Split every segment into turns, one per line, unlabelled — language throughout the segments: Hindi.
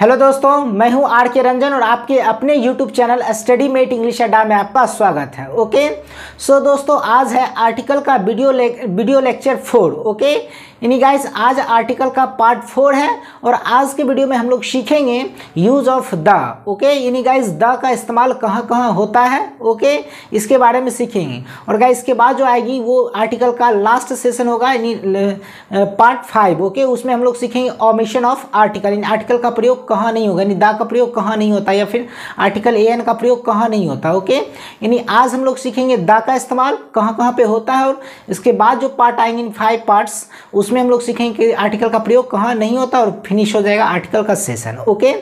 हेलो दोस्तों मैं हूं आर के रंजन और आपके अपने YouTube channel Study Mate English Adda में आपका स्वागत है ओके सो so, दोस्तों आज है आर्टिकल का वीडियो ले वीडियो लेक्चर फोर ओके यानी गाइस आज आर्टिकल का पार्ट फोर है और आज के वीडियो में हम लोग सीखेंगे यूज ऑफ द ओके यानी गाइस द का इस्तेमाल कहाँ कहाँ होता है ओके इसके बारे में सीखेंगे और गाइस के बाद जो आएगी वो आर्टिकल का लास्ट सेशन होगा यानी पार्ट फाइव ओके उसमें हम लोग सीखेंगे ऑमिशन ऑफ आर्टिकल यानी आर्टिकल का प्रयोग कहाँ नहीं होगा यानी द का प्रयोग कहाँ नहीं होता या फिर आर्टिकल ए एन का प्रयोग कहाँ नहीं होता ओके यानी आज हम लोग सीखेंगे द का इस्तेमाल कहाँ कहाँ पर होता है और इसके बाद जो पार्ट आएंगे फाइव पार्ट्स उसमें उसमें हम लोग सीखेंगे कि आर्टिकल का प्रयोग कहाँ नहीं होता और फिनिश हो जाएगा आर्टिकल का सेशन ओके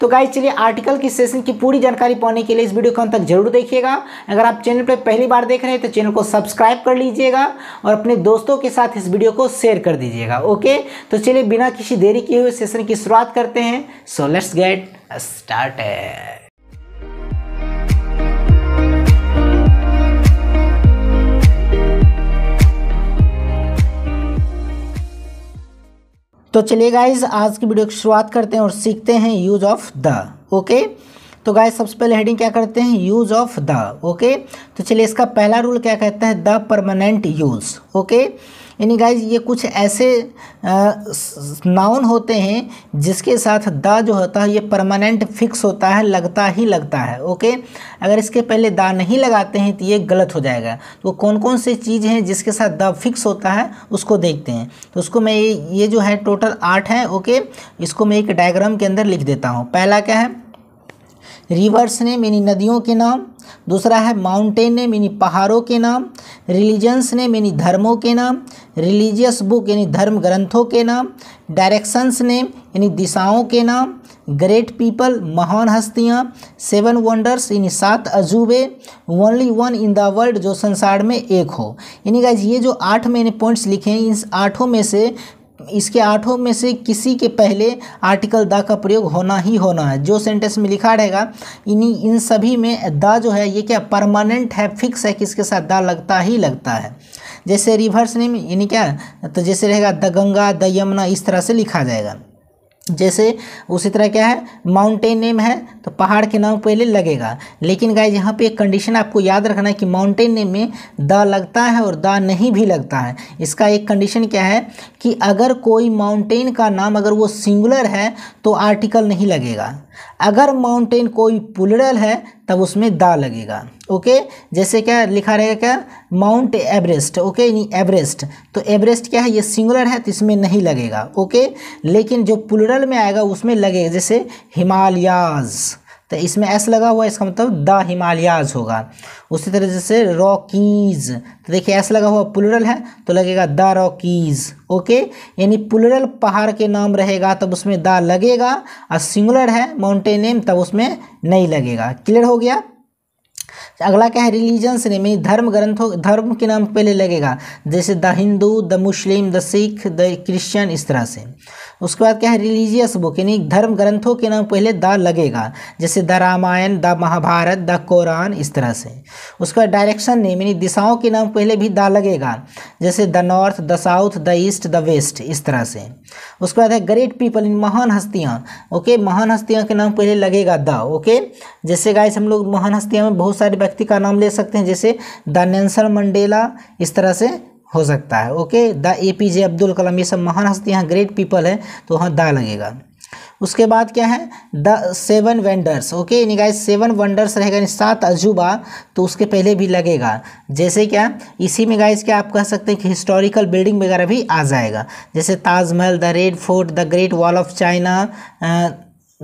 तो गाइज चलिए आर्टिकल की सेशन की पूरी जानकारी पाने के लिए इस वीडियो को अंत तक जरूर देखिएगा अगर आप चैनल पर पहली बार देख रहे हैं तो चैनल को सब्सक्राइब कर लीजिएगा और अपने दोस्तों के साथ इस वीडियो को शेयर कर दीजिएगा ओके तो चलिए बिना किसी देरी किए हुए सेशन की शुरुआत करते हैं सो लेट्स गेट स्टार्टेड तो चलिए गाइज आज की वीडियो की शुरुआत करते हैं और सीखते हैं यूज ऑफ द ओके तो गाइज सबसे पहले हेडिंग क्या करते हैं यूज ऑफ द ओके तो चलिए इसका पहला रूल क्या कहता है द परमानेंट यूज ओके यानी गाइज ये कुछ ऐसे नाउन होते हैं जिसके साथ द जो होता है ये परमानेंट फिक्स होता है लगता ही लगता है ओके अगर इसके पहले दा नहीं लगाते हैं तो ये गलत हो जाएगा तो कौन कौन से चीज़ हैं जिसके साथ द फिक्स होता है उसको देखते हैं तो उसको मैं ये ये जो है टोटल आठ है ओके इसको मैं एक डायग्राम के अंदर लिख देता हूँ पहला क्या है रिवर्स नेम यानी नदियों के नाम दूसरा है माउंटेन नेम यानी पहाड़ों के नाम रिलीजन्स नेम यानी धर्मों के नाम रिलीजियस बुक यानी धर्म ग्रंथों के नाम डायरेक्शंस नेम यानी दिशाओं के नाम ग्रेट पीपल महान हस्तियाँ सेवन वंडर्स यानी सात अजूबे only one in the world जो संसार में एक हो यानी गाइज ये जो आठ मैंने पॉइंट्स लिखे हैं इन आठों में से इसके आठों में से किसी के पहले आर्टिकल द का प्रयोग होना ही होना है जो सेंटेंस में लिखा रहेगा इन्हीं इन सभी में द जो है ये क्या परमानेंट है फिक्स है किसके साथ द लगता ही लगता है जैसे रिवर्स नेम यानी क्या तो जैसे रहेगा द गंगा द यमुना इस तरह से लिखा जाएगा जैसे उसी तरह क्या है माउंटेन नेम है तो पहाड़ के नाम पहले लगेगा लेकिन गाय यहाँ पे एक कंडीशन आपको याद रखना है कि माउंटेन नेम में द लगता है और द नहीं भी लगता है इसका एक कंडीशन क्या है कि अगर कोई माउंटेन का नाम अगर वो सिंगुलर है तो आर्टिकल नहीं लगेगा अगर माउंटेन कोई पुलरल है तब उसमें दा लगेगा ओके जैसे क्या लिखा रहेगा क्या माउंट एवरेस्ट ओके यानी एवरेस्ट तो एवरेस्ट क्या है ये सिंगुलर है तो इसमें नहीं लगेगा ओके लेकिन जो पुलरल में आएगा उसमें लगेगा जैसे हिमालयाज़ तो इसमें एस लगा हुआ इसका मतलब द हिमालयाज होगा उसी तरह जैसे रॉकीज़ तो देखिए एस लगा हुआ पुलरल है तो लगेगा द रॉकीज़ ओके यानी पुलरल पहाड़ के नाम रहेगा तब उसमें द लगेगा और सिंगुलर है माउंटेन नेम तब उसमें नहीं लगेगा क्लियर हो गया अगला क्या है रिलीजन से यानी धर्म ग्रंथों धर्म के नाम पहले लगेगा जैसे the Hindu the Muslim the Sikh the Christian इस तरह से उसके बाद क्या है रिलीजियस बुक यानी धर्म ग्रंथों के नाम पहले द लगेगा जैसे the Ramayana the Mahabharata the Quran इस तरह से उसके बाद डायरेक्शन नेम यानी दिशाओं के नाम पहले भी द लगेगा जैसे the north the south the east the west इस तरह से उसके बाद है ग्रेट पीपल इन महान हस्तियाँ ओके महान हस्तियाँ के नाम पहले लगेगा द ओके जैसे गाय हम लोग महान हस्तियाँ में बहुत सारे व्यक्ति का नाम ले सकते हैं जैसे द नेल्सन मंडेला इस तरह से हो सकता है okay the A P J Abdul Kalam ये सब महान यहाँ ग्रेट पीपल है तो वहाँ द लगेगा उसके बाद क्या है द सेवन वेंडर्स ओके यानी गाइस सेवन वंडर्स रहेगा यानी सात अजूबा तो उसके पहले भी लगेगा जैसे क्या इसी में गाइस क्या आप कह सकते हैं कि हिस्टोरिकल बिल्डिंग वगैरह भी आ जाएगा जैसे Taj Mahal the Red Fort the Great Wall of China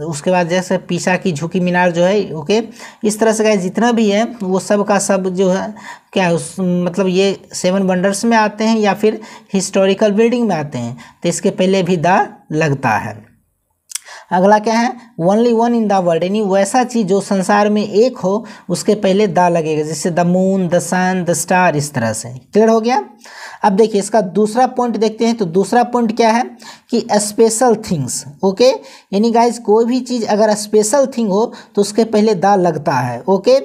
उसके बाद जैसे पीसा की झुकी मीनार जो है ओके इस तरह से गए जितना भी है वो सब का सब जो है क्या है उस मतलब ये सेवन वंडर्स में आते हैं या फिर हिस्टोरिकल बिल्डिंग में आते हैं तो इसके पहले भी दा लगता है अगला क्या है only one in the world यानी वैसा चीज़ जो संसार में एक हो उसके पहले द लगेगा जैसे the moon the sun the star इस तरह से क्लियर हो गया अब देखिए इसका दूसरा पॉइंट देखते हैं तो दूसरा पॉइंट क्या है कि स्पेशल थिंग्स ओके यानी गाइज कोई भी चीज़ अगर स्पेशल थिंग हो तो उसके पहले द लगता है ओके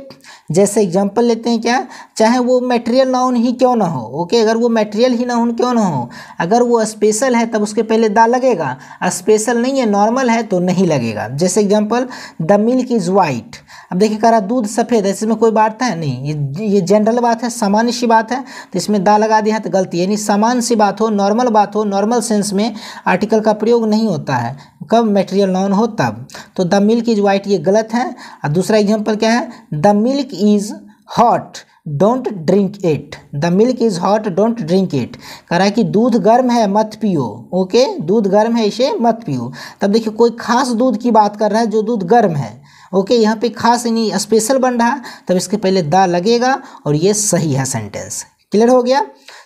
जैसे एग्जांपल लेते हैं क्या चाहे वो मेटेरियल नाउन ही क्यों ना हो ओके अगर वो मटेरियल ही नाउन क्यों ना हो अगर वो स्पेशल है तब उसके पहले दा लगेगा स्पेशल नहीं है नॉर्मल है तो नहीं लगेगा जैसे example the milk is white अब देखिए कह रहा दूध सफ़ेद है इसमें कोई बात है नहीं ये ये जनरल बात है सामान्य सी बात है तो इसमें दा लगा दिया तो गलती है यानी सामान्य सी बात हो नॉर्मल बात हो नॉर्मल सेंस में आर्टिकल का प्रयोग नहीं होता है कब मेटेरियल नॉन हो तब तो द मिल्क इज वाइट ये गलत है और दूसरा एग्जाम्पल क्या है the milk is hot don't drink it the milk is hot don't drink it कह रहा है कि दूध गर्म है मत पियो ओके दूध गर्म है इसे मत पियो तब देखिए कोई खास दूध की बात कर रहा है जो दूध गर्म है ओके okay, यहाँ पे खास यानी स्पेशल बन रहा तब इसके पहले दा लगेगा और ये सही है सेंटेंस क्लियर हो गया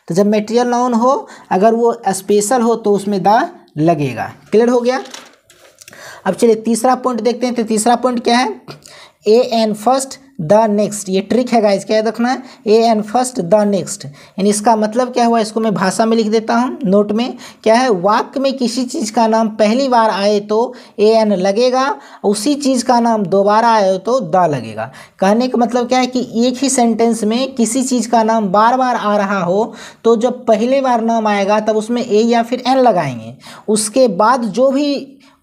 तो जब मेटेरियल नॉन हो अगर वो स्पेशल हो तो उसमें दा लगेगा क्लियर हो गया अब चलिए तीसरा पॉइंट देखते हैं तो तीसरा पॉइंट क्या है a an first the next ये ट्रिक है गाइज क्या रखना है a an first the next यानी इसका मतलब क्या हुआ इसको मैं भाषा में लिख देता हूँ नोट में क्या है वाक्य में किसी चीज़ का नाम पहली बार आए तो ए एन लगेगा उसी चीज़ का नाम दोबारा आए तो द लगेगा कहने का मतलब क्या है कि एक ही सेंटेंस में किसी चीज़ का नाम बार बार आ रहा हो तो जब पहले बार नाम आएगा तब उसमें ए या फिर एन लगाएंगे उसके बाद जो भी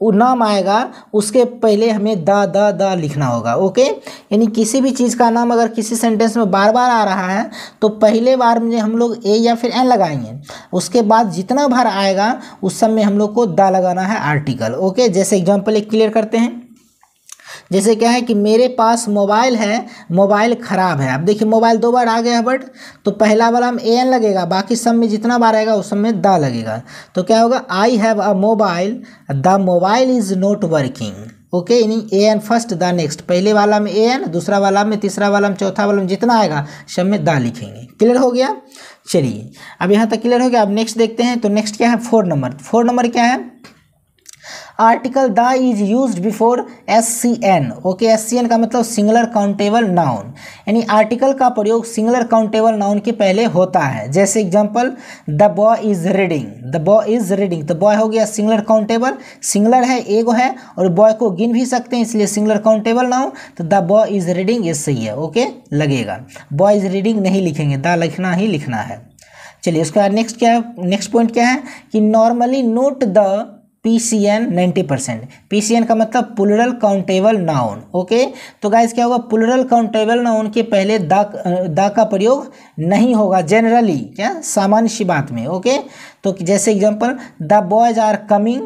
वो नाम आएगा उसके पहले हमें द द द लिखना होगा ओके यानी किसी भी चीज़ का नाम अगर किसी सेंटेंस में बार बार आ रहा है तो पहले बार में हम लोग ए या फिर एन लगाएंगे उसके बाद जितना बार आएगा उस समय में हम लोग को द लगाना है आर्टिकल ओके जैसे एग्जाम्पल एक क्लियर करते हैं जैसे क्या है कि मेरे पास मोबाइल है मोबाइल ख़राब है अब देखिए मोबाइल दो बार आ गया बट तो पहला वाला में ए एन लगेगा बाकी सब में जितना बार आएगा उस सब में द लगेगा तो क्या होगा I have a mobile the mobile is not working okay यानी a an first the next पहले वाला में ए एन दूसरा वाला में तीसरा वाला में चौथा वाला में जितना आएगा सब में द लिखेंगे क्लियर हो गया चलिए अब यहाँ तक क्लियर हो गया अब नेक्स्ट देखते हैं तो नेक्स्ट क्या है फोर नंबर फोर नंबर क्या है article the is use before S C N okay S C N का मतलब सिंगलर काउंटेबल नाउन यानी आर्टिकल का प्रयोग सिंगलर काउंटेबल नाउन के पहले होता है जैसे example the boy is reading the boy is reading तो बॉय हो गया सिंगलर काउंटेबल सिंगलर है एगो है और बॉय को गिन भी सकते हैं इसलिए सिंगलर काउंटेबल नाउन तो द बॉय इज रीडिंग ये सही है ओके लगेगा बॉय इज रीडिंग नहीं लिखेंगे द लिखना ही लिखना है चलिए उसके बाद नेक्स्ट क्या है नेक्स्ट पॉइंट क्या है कि normally note the P C N ninety percent P C N का मतलब पुलरल काउंटेबल नाउन ओके तो गाइज क्या होगा पुलरल काउंटेबल नाउन के पहले दा दा का प्रयोग नहीं होगा जनरली क्या सामान्य सी बात में ओके तो जैसे example the boys are coming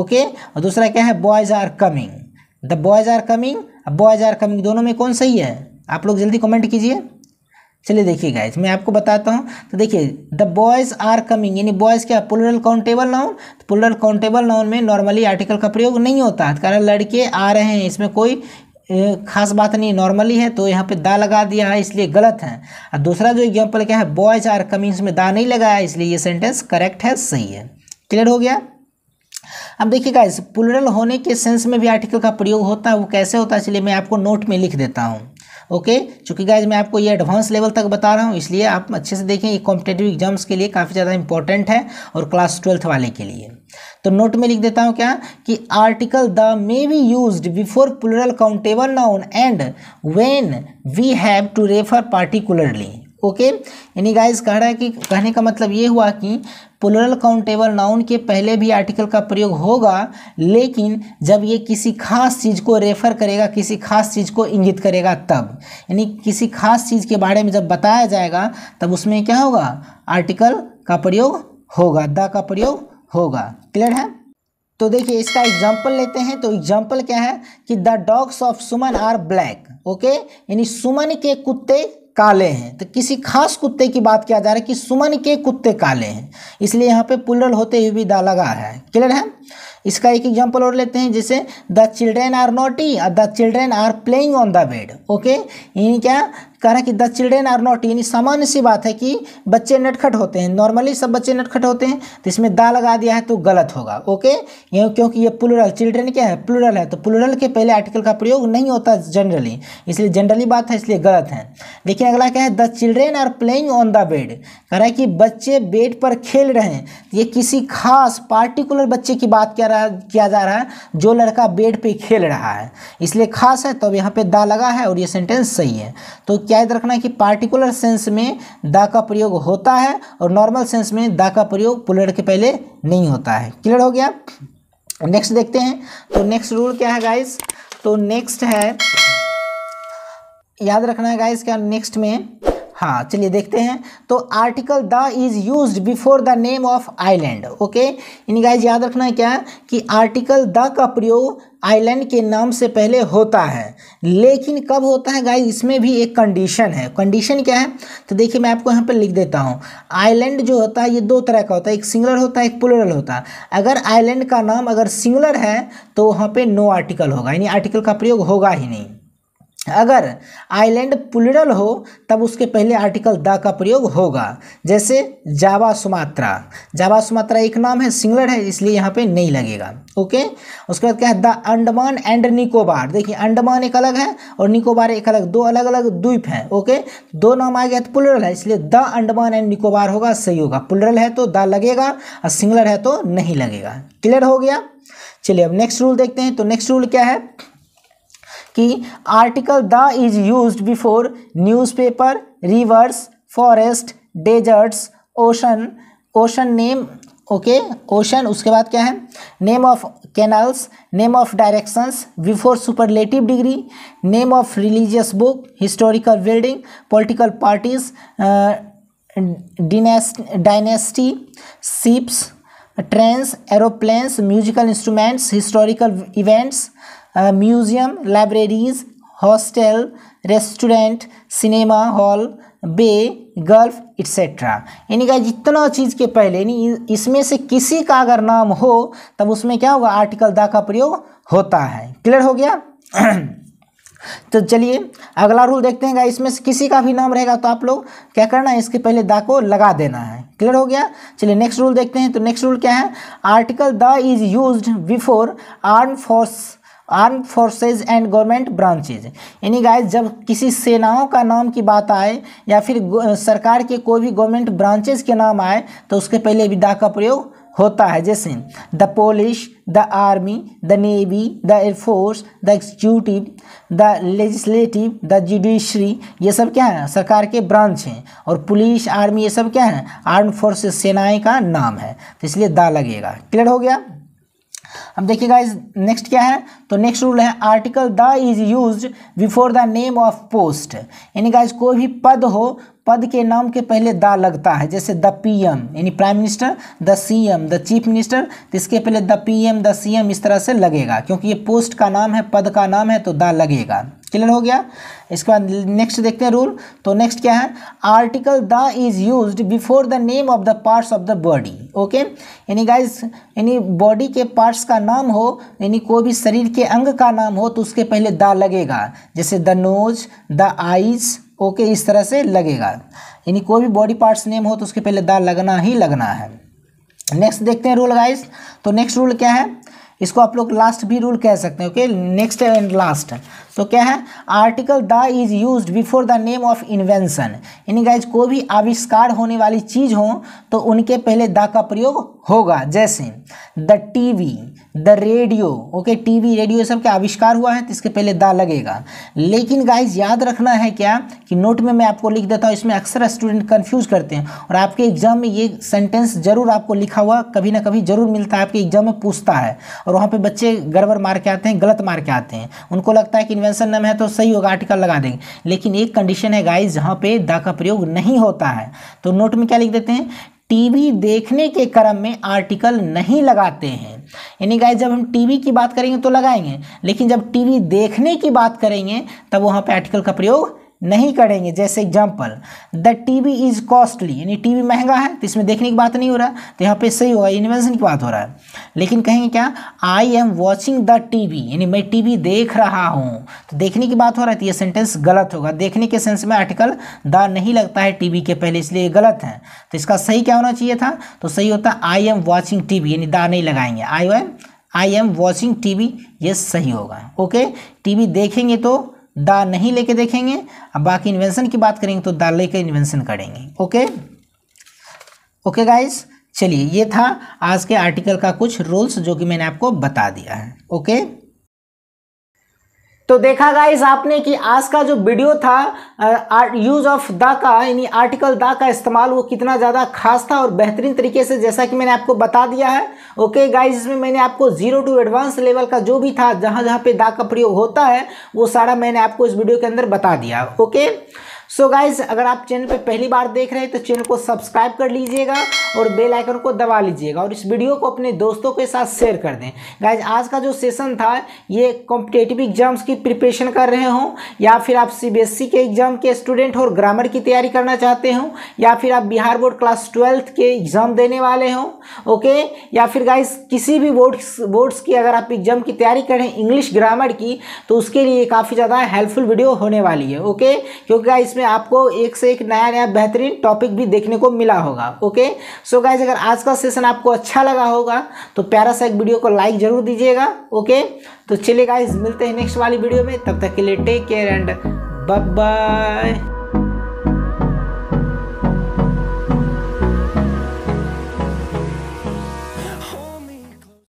okay और दूसरा क्या है boys are coming the boys are coming boys are coming दोनों में कौन सही है आप लोग जल्दी कमेंट कीजिए चलिए देखिए गाइज मैं आपको बताता हूँ तो देखिए द बॉयज़ आर कमिंग यानी बॉयज़ क्या पुलरल काउंटेबल नाउन तो पुलरल काउंटेबल नाउन में नॉर्मली आर्टिकल का प्रयोग नहीं होता है कारण लड़के आ रहे हैं इसमें कोई खास बात नहीं नॉर्मली है तो यहाँ पे दा लगा दिया है इसलिए गलत है और दूसरा जो एग्जाम्पल क्या है बॉयज़ आर कमिंग में दा नहीं लगाया इसलिए ये सेंटेंस करेक्ट है सही है क्लियर हो गया अब देखिए गाइज पुलरल होने के सेंस में भी आर्टिकल का प्रयोग होता है वो कैसे होता है इसलिए मैं आपको नोट में लिख देता हूँ ओके चूँकि गाइज मैं आपको ये एडवांस लेवल तक बता रहा हूँ इसलिए आप अच्छे से देखें ये कॉम्पिटेटिव एग्जाम्स के लिए काफ़ी ज़्यादा इंपॉर्टेंट है और क्लास ट्वेल्थ वाले के लिए तो नोट में लिख देता हूँ क्या कि article the may be use before plural countable noun and when we have to refer particularly okay यानी गाइस कह रहा है कि कहने का मतलब ये हुआ कि पुलरल काउंटेबल नाउन के पहले भी आर्टिकल का प्रयोग होगा लेकिन जब ये किसी खास चीज़ को रेफर करेगा किसी खास चीज़ को इंगित करेगा तब यानी किसी खास चीज़ के बारे में जब बताया जाएगा तब उसमें क्या होगा आर्टिकल का प्रयोग होगा द का प्रयोग होगा क्लियर है तो देखिए इसका एग्जाम्पल लेते हैं तो एग्जाम्पल क्या है कि the dogs of Suman are black okay यानी सुमन के कुत्ते काले हैं तो किसी खास कुत्ते की बात किया जा रहा है कि सुमन के कुत्ते काले हैं इसलिए यहाँ पे पुलरल होते हुए भी दा लगा है क्लियर है इसका एक एग्जाम्पल और लेते हैं जैसे the children are naughty the children are playing on the bed okay यानी क्या कह रहे हैं कि द चिल्ड्रेन आर नॉट यानी सामान्य सी बात है कि बच्चे नटखट होते हैं नॉर्मली सब बच्चे नटखट होते हैं तो इसमें दा लगा दिया है तो गलत होगा ओके ये क्योंकि ये प्लूरल चिल्ड्रेन क्या है प्लूरल है तो प्लूरल के पहले आर्टिकल का प्रयोग नहीं होता जनरली इसलिए जनरली बात है इसलिए गलत है लेकिन अगला क्या है the children are playing on the bed कह रहा है कि बच्चे बेड पर खेल रहे हैं ये किसी खास पार्टिकुलर बच्चे की बात क्या रहा किया जा रहा है जो लड़का बेड पे खेल रहा है इसलिए खास है तो अब यहाँ पे दा लगा है और ये सेंटेंस सही है तो क्या याद रखना है कि पार्टिकुलर सेंस में दा का प्रयोग होता है और नॉर्मल सेंस में दा का प्रयोग पुलर के पहले नहीं होता है क्लियर हो गया नेक्स्ट देखते हैं तो नेक्स्ट रूल क्या है गाइस तो नेक्स्ट है याद रखना है गाइस क्या नेक्स्ट में हाँ चलिए देखते हैं तो article the is use before the name of island okay यानी गाइज याद रखना है क्या कि आर्टिकल द का प्रयोग आइलैंड के नाम से पहले होता है लेकिन कब होता है गाइज इसमें भी एक कंडीशन है कंडीशन क्या है तो देखिए मैं आपको यहाँ पर लिख देता हूँ आइलैंड जो होता है ये दो तरह का होता है एक सिंगुलर होता है एक पुलरल होता है अगर आइलैंड का नाम अगर सिंगुलर है तो वहाँ पर नो आर्टिकल होगा यानी आर्टिकल का प्रयोग होगा ही नहीं अगर आइलैंड पुलिडल हो तब उसके पहले आर्टिकल द का प्रयोग होगा जैसे जावा सुमात्रा जावा सुमात्रा एक नाम है सिंगलर है इसलिए यहाँ पे नहीं लगेगा ओके उसके बाद क्या है द अंडमान एंड निकोबार देखिए अंडमान एक अलग है और निकोबार एक अलग दो अलग अलग द्वीप हैं ओके दो नाम आ गया तो पुलरल है इसलिए द अंडमान एंड निकोबार होगा सही होगा पुलरल है तो द लगेगा और सिंगलर है तो नहीं लगेगा क्लियर हो गया चलिए अब नेक्स्ट रूल देखते हैं तो नेक्स्ट रूल क्या है कि article the is use before newspaper rivers forest deserts ocean ocean name okay ocean उसके बाद क्या है name of canals name of directions before superlative degree name of religious book historical building political parties dynasty ships trains aeroplanes musical instruments historical events museum libraries hostel restaurant cinema hall bay gulf etcetera यानी कि जितना चीज़ के पहले यानी इसमें से किसी का अगर नाम हो तब उसमें क्या होगा आर्टिकल दा का प्रयोग होता है क्लियर हो गया तो चलिए अगला रूल देखते हैं इसमें से किसी का भी नाम रहेगा तो आप लोग क्या करना है इसके पहले दा को लगा देना है क्लियर हो गया चलिए नेक्स्ट रूल देखते हैं तो नेक्स्ट रूल क्या है article the is used before arm force arm forces and government branches यानी गाइस जब किसी सेनाओं का नाम की बात आए या फिर सरकार के कोई भी गवर्नमेंट ब्रांचेज के नाम आए तो उसके पहले भी दा का प्रयोग होता है जैसे the police the army the navy the air force the executive the legislative the judiciary ये सब क्या है सरकार के ब्रांच हैं और पुलिस आर्मी ये सब क्या है आर्म फोर्सेज सेनाएं का नाम है तो इसलिए दा लगेगा क्लियर हो गया अब देखिए गाइज नेक्स्ट क्या है तो नेक्स्ट रूल है article the is use before the name of post यानी गाइज कोई भी पद हो पद के नाम के पहले द लगता है जैसे द पीएम यानी prime minister the CM the chief minister तो इसके पहले द पीएम द सीएम इस तरह से लगेगा क्योंकि ये पोस्ट का नाम है पद का नाम है तो द लगेगा क्लियर हो गया इसके बाद नेक्स्ट देखते हैं रूल तो नेक्स्ट क्या है article the is use before the name of the parts of the body okay यानी गाइज यानी बॉडी के पार्ट्स का नाम हो यानी कोई भी शरीर के अंग का नाम हो तो उसके पहले द लगेगा जैसे the nose the eyes okay इस तरह से लगेगा यानी कोई भी बॉडी पार्ट्स नेम हो तो उसके पहले द लगना ही लगना है नेक्स्ट देखते हैं रूल गाइस तो नेक्स्ट रूल क्या है इसको आप लोग लास्ट भी रूल कह सकते हैं ओके नेक्स्ट एंड लास्ट तो क्या है article the is use before the name of invention यानी गाइज कोई भी आविष्कार होने वाली चीज़ हो तो उनके पहले द का प्रयोग होगा जैसे the TV the radio okay TV radio सब के आविष्कार हुआ है तो इसके पहले दा लगेगा लेकिन गाइज याद रखना है क्या कि नोट में मैं आपको लिख देता हूँ इसमें अक्सर स्टूडेंट कन्फ्यूज करते हैं और आपके एग्जाम में ये सेंटेंस जरूर आपको लिखा हुआ कभी ना कभी जरूर मिलता है आपके एग्जाम में पूछता है और वहाँ पर बच्चे गड़बड़ मार के आते हैं गलत मार के आते हैं उनको लगता है कि इन्वेंशन नाम है तो सही होगा आर्टिकल लगा देंगे लेकिन एक कंडीशन है गाइज जहाँ पे दा का प्रयोग नहीं होता है तो नोट में क्या लिख देते हैं टीवी देखने के क्रम में आर्टिकल नहीं लगाते हैं यानी गाइस जब हम टीवी की बात करेंगे तो लगाएंगे लेकिन जब टीवी देखने की बात करेंगे तब वहाँ पे आर्टिकल का प्रयोग नहीं करेंगे जैसे example the TV is costly यानी टीवी महंगा है तो इसमें देखने की बात नहीं हो रहा तो यहाँ पे सही होगा इन्वेंशन की बात हो रहा है लेकिन कहेंगे क्या I am watching the TV यानी मैं टीवी देख रहा हूँ तो देखने की बात हो रहा है तो ये सेंटेंस गलत होगा देखने के सेंस में आर्टिकल द नहीं लगता है टी के पहले इसलिए गलत है तो इसका सही क्या होना चाहिए था तो सही होता आई एम वॉचिंग टी यानी द नहीं लगाएंगे I am I am watching TV ये सही होगा ओके टी देखेंगे तो द नहीं लेके देखेंगे अब बाकी इन्वेंशन की बात करेंगे तो द लेके इन्वेंशन करेंगे ओके ओके गाइस चलिए ये था आज के आर्टिकल का कुछ रूल्स जो कि मैंने आपको बता दिया है ओके तो देखा गाइज़ आपने कि आज का जो वीडियो था यूज ऑफ द का यानी आर्टिकल द का इस्तेमाल वो कितना ज़्यादा खास था और बेहतरीन तरीके से जैसा कि मैंने आपको बता दिया है ओके गाइज इसमें मैंने आपको जीरो टू एडवांस लेवल का जो भी था जहाँ जहाँ पे द का प्रयोग होता है वो सारा मैंने आपको इस वीडियो के अंदर बता दिया ओके सो so गाइज अगर आप चैनल पर पहली बार देख रहे हैं तो चैनल को सब्सक्राइब कर लीजिएगा और बेल आइकन को दबा लीजिएगा और इस वीडियो को अपने दोस्तों के साथ शेयर कर दें गाइज आज का जो सेशन था ये कॉम्पिटेटिव एग्जाम्स की प्रिपरेशन कर रहे हों या फिर आप सी e के एग्ज़ाम के स्टूडेंट हो और ग्रामर की तैयारी करना चाहते हो या फिर आप बिहार बोर्ड क्लास ट्वेल्थ के एग्ज़ाम देने वाले हों ओके या फिर गाइज किसी भी बोर्ड बोर्ड्स की अगर आप एग्ज़ाम की तैयारी करें इंग्लिश ग्रामर की तो उसके लिए काफ़ी ज़्यादा हेल्पफुल वीडियो होने वाली है ओके क्योंकि गाइज जिसमें आपको एक से एक नया नया बेहतरीन टॉपिक भी देखने को मिला होगा ओके सो गाइज अगर आज का सेशन आपको अच्छा लगा होगा तो प्यारा सा एक वीडियो को लाइक जरूर दीजिएगा ओके तो चलिए गाइज मिलते हैं नेक्स्ट वाली वीडियो में तब तक के लिए टेक केयर एंड बाय